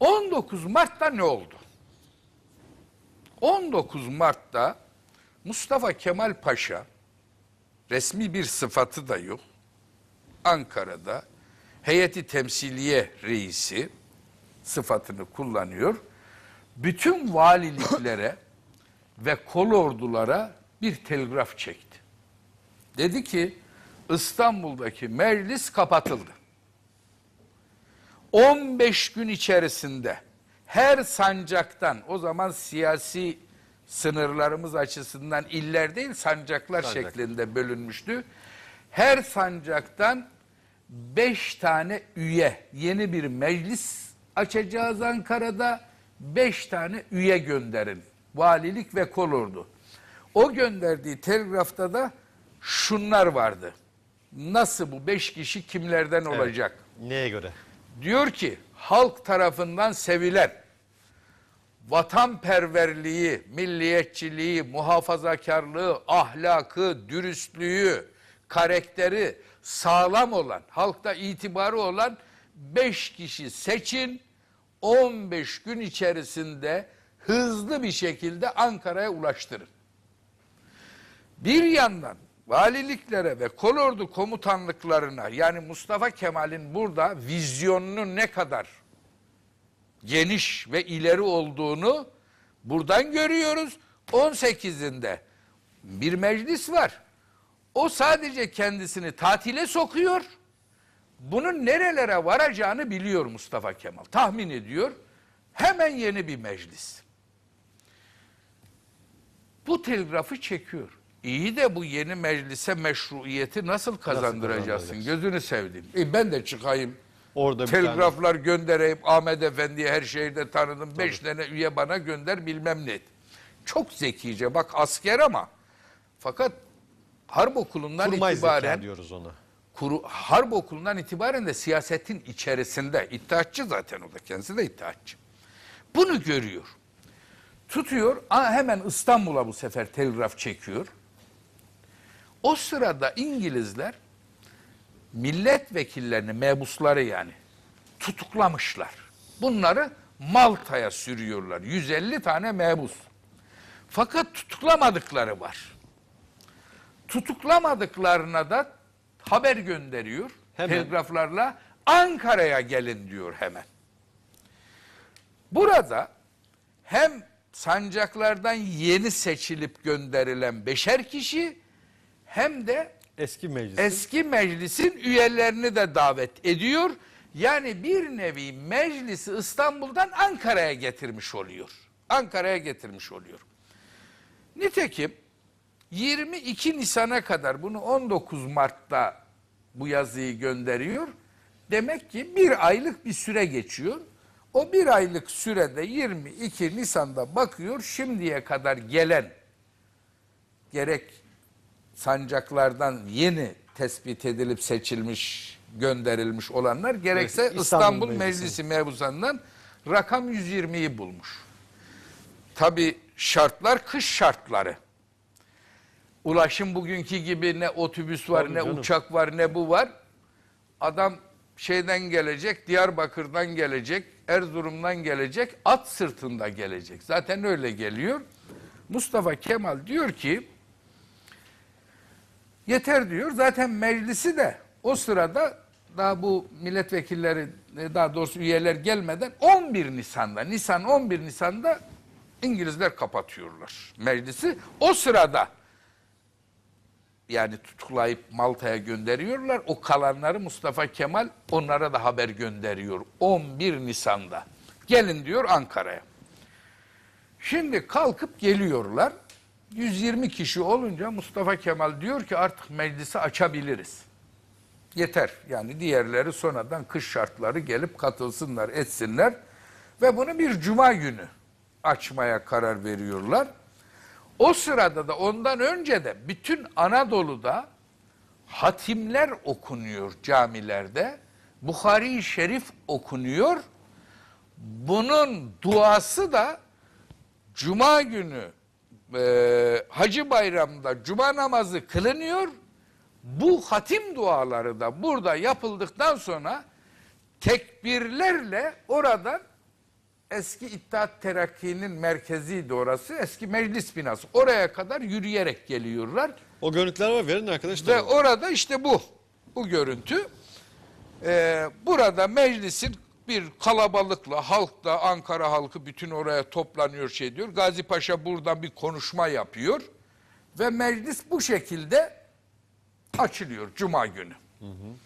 19 Mart'ta ne oldu? 19 Mart'ta Mustafa Kemal Paşa resmi bir sıfatı da yok. Ankara'da heyeti temsiliye reisi sıfatını kullanıyor. Bütün valiliklere ve ordulara bir telgraf çekti. Dedi ki İstanbul'daki meclis kapatıldı. 15 gün içerisinde her sancaktan o zaman siyasi sınırlarımız açısından iller değil sancaklar Sancak. şeklinde bölünmüştü. Her sancaktan beş tane üye yeni bir meclis açacağız Ankara'da beş tane üye gönderin. Valilik ve kolordu. O gönderdiği telgrafta da şunlar vardı. Nasıl bu beş kişi kimlerden olacak? Evet. Neye göre? Diyor ki halk tarafından sevilen vatanperverliği, milliyetçiliği, muhafazakarlığı, ahlakı, dürüstlüğü, karakteri sağlam olan, halkta itibarı olan beş kişi seçin. 15 gün içerisinde hızlı bir şekilde Ankara'ya ulaştırın. Bir yandan valiliklere ve kolordu komutanlıklarına yani Mustafa Kemal'in burada vizyonunun ne kadar geniş ve ileri olduğunu buradan görüyoruz. 18'inde bir meclis var. O sadece kendisini tatile sokuyor. Bunun nerelere varacağını biliyor Mustafa Kemal. Tahmin ediyor. Hemen yeni bir meclis. Bu telgrafı çekiyor. İyi de bu yeni meclise meşruiyeti nasıl kazandıracaksın? Nasıl Gözünü sevdim. E ben de çıkayım. Orada Telgraflar tane... göndereyim. Ahmet Efendi'yi her şehirde tanıdım. Tabii. Beş tane üye bana gönder bilmem ne. Çok zekice. Bak asker ama. Fakat harp okulundan Kurmay itibaren... diyoruz ona. Kuru, harp okulundan itibaren de siyasetin içerisinde. İttihatçı zaten o da. Kendisi de iddiatçı. Bunu görüyor. Tutuyor. Hemen İstanbul'a bu sefer telgraf çekiyor. O sırada İngilizler milletvekillerini, mebusları yani tutuklamışlar. Bunları Malta'ya sürüyorlar. 150 tane mebus. Fakat tutuklamadıkları var. Tutuklamadıklarına da haber gönderiyor. Hemen. Telgraflarla Ankara'ya gelin diyor hemen. Burada hem sancaklardan yeni seçilip gönderilen beşer kişi hem de eski meclisin. eski meclisin üyelerini de davet ediyor. Yani bir nevi meclisi İstanbul'dan Ankara'ya getirmiş oluyor. Ankara'ya getirmiş oluyor. Nitekim 22 Nisan'a kadar bunu 19 Mart'ta bu yazıyı gönderiyor. Demek ki bir aylık bir süre geçiyor. O bir aylık sürede 22 Nisan'da bakıyor şimdiye kadar gelen gerek sancaklardan yeni tespit edilip seçilmiş, gönderilmiş olanlar gerekse evet, İstanbul, İstanbul Meclisi, Meclisi rakam 120'yi bulmuş. Tabi şartlar kış şartları. Ulaşım bugünkü gibi ne otobüs var Tabii ne canım. uçak var ne bu var. Adam şeyden gelecek, Diyarbakır'dan gelecek, Erzurum'dan gelecek, at sırtında gelecek. Zaten öyle geliyor. Mustafa Kemal diyor ki Yeter diyor. Zaten meclisi de o sırada daha bu milletvekilleri e, daha doğrusu üyeler gelmeden 11 Nisan'da Nisan 11 Nisan'da İngilizler kapatıyorlar meclisi. O sırada yani tutuklayıp Malta'ya gönderiyorlar. O kalanları Mustafa Kemal onlara da haber gönderiyor 11 Nisan'da. Gelin diyor Ankara'ya. Şimdi kalkıp geliyorlar. 120 kişi olunca Mustafa Kemal diyor ki artık meclisi açabiliriz. Yeter yani diğerleri sonradan kış şartları gelip katılsınlar etsinler ve bunu bir cuma günü açmaya karar veriyorlar. O sırada da ondan önce de bütün Anadolu'da hatimler okunuyor camilerde. bukhari Şerif okunuyor. Bunun duası da cuma günü e, Hacı Bayram'da cuma namazı kılınıyor. Bu hatim duaları da burada yapıldıktan sonra tekbirlerle oradan eski İttihat Terakki'nin merkeziydi orası. Eski meclis binası. Oraya kadar yürüyerek geliyorlar. O görüntüler var verin arkadaşlar. Ve orada işte bu. Bu görüntü. Ee, burada meclisin bir kalabalıkla halk da Ankara halkı bütün oraya toplanıyor şey diyor. Gazi Paşa buradan bir konuşma yapıyor ve meclis bu şekilde açılıyor Cuma günü. Hı hı.